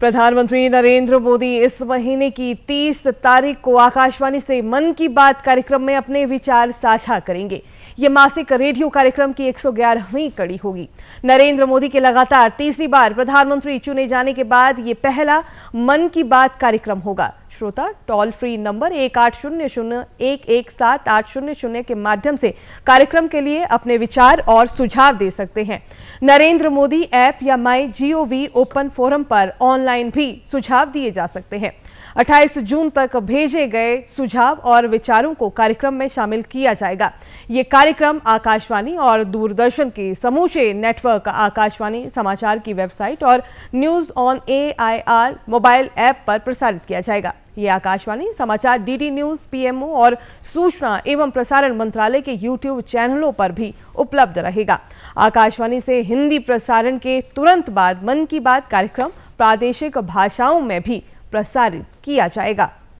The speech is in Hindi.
प्रधानमंत्री नरेंद्र मोदी इस महीने की 30 तारीख को आकाशवाणी से मन की बात कार्यक्रम में अपने विचार साझा करेंगे ये मासिक रेडियो कार्यक्रम की 111वीं कड़ी होगी नरेंद्र मोदी के लगातार तीसरी बार प्रधानमंत्री चुने जाने के बाद ये पहला मन की बात कार्यक्रम होगा श्रोता टोल फ्री नंबर एक आठ शून्य शून्य एक एक सात आठ शून्य शून्य के माध्यम से कार्यक्रम के लिए अपने विचार और सुझाव दे सकते हैं नरेंद्र मोदी ऐप या माई जी ओपन फोरम पर ऑनलाइन भी सुझाव दिए जा सकते हैं 28 जून तक भेजे गए सुझाव और विचारों को कार्यक्रम में शामिल किया जाएगा ये कार्यक्रम आकाशवाणी और दूरदर्शन के समूचे नेटवर्क आकाशवाणी समाचार की वेबसाइट और news on air mobile app पर प्रसारित किया जाएगा ये आकाशवाणी समाचार डीडी न्यूज पीएमओ और सूचना एवं प्रसारण मंत्रालय के यूट्यूब चैनलों पर भी उपलब्ध रहेगा आकाशवाणी से हिंदी प्रसारण के तुरंत बाद मन की बात कार्यक्रम प्रादेशिक भाषाओं में भी प्रसारित किया जाएगा